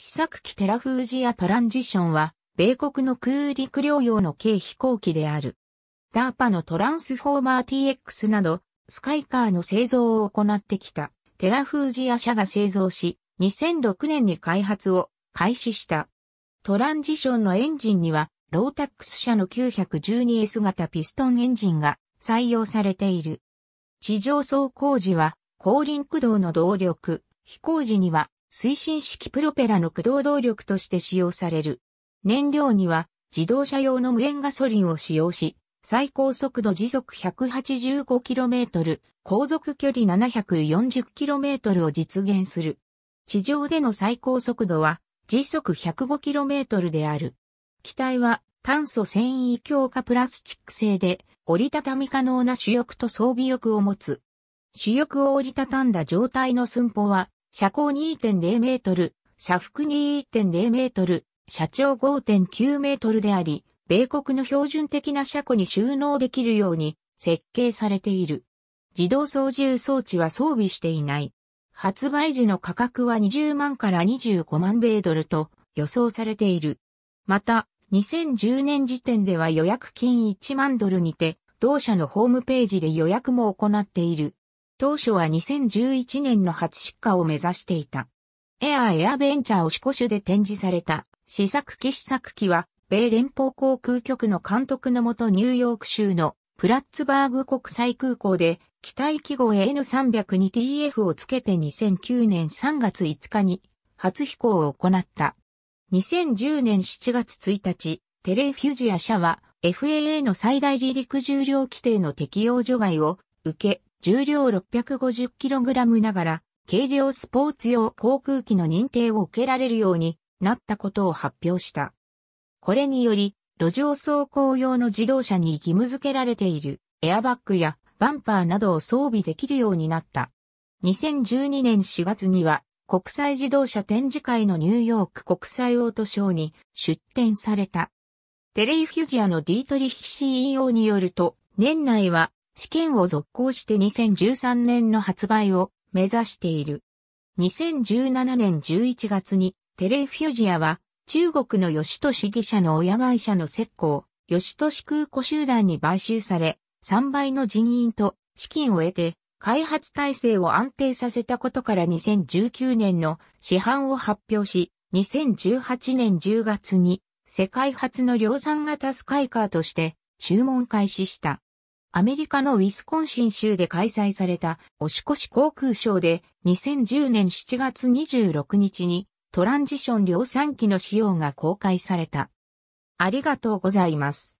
試作機テラフージアトランジションは、米国の空陸両用の軽飛行機である。ダーパのトランスフォーマー TX など、スカイカーの製造を行ってきた、テラフージア社が製造し、2006年に開発を開始した。トランジションのエンジンには、ロータックス社の 912S 型ピストンエンジンが採用されている。地上走行時は、後輪駆動の動力、飛行時には推進式プロペラの駆動動力として使用される。燃料には自動車用の無塩ガソリンを使用し、最高速度時速 185km、航続距離 740km を実現する。地上での最高速度は時速 105km である。機体は炭素繊維強化プラスチック製で折りたたみ可能な主翼と装備翼を持つ。主翼を折りたたんだ状態の寸法は車高2.0メートル、車幅2.0メートル、車長5.9メートルであり、米国の標準的な車庫に収納できるように設計されている。自動操縦装置は装備していない。発売時の価格は20万から25万米ドルと予想されている。また、2010年時点では予約金1万ドルにて、同社のホームページで予約も行っている。当初は2011年の初出荷を目指していた。エアーエアベンチャーをシコシで展示された試作機試作機は、米連邦航空局の監督のもとニューヨーク州のプラッツバーグ国際空港で、機体記号 N302TF をつけて2009年3月5日に初飛行を行った。2010年7月1日、テレフュジア社は FAA の最大自陸重量規定の適用除外を受け、重量 650kg ながら、軽量スポーツ用航空機の認定を受けられるようになったことを発表した。これにより、路上走行用の自動車に義務付けられているエアバッグやバンパーなどを装備できるようになった。2012年4月には、国際自動車展示会のニューヨーク国際オートショーに出展された。テレイフュジアのディートリヒ CEO によると、年内は試験を続行して2013年の発売を目指している。2017年11月にテレフュジアは中国の吉都市議社の親会社の石膏、吉都市空港集団に買収され、3倍の人員と資金を得て開発体制を安定させたことから2019年の市販を発表し、2018年10月に世界初の量産型スカイカーとして注文開始した。アメリカのウィスコンシン州で開催された、押し越し航空ショーで、2010年7月26日に、トランジション量産機の仕様が公開された。ありがとうございます。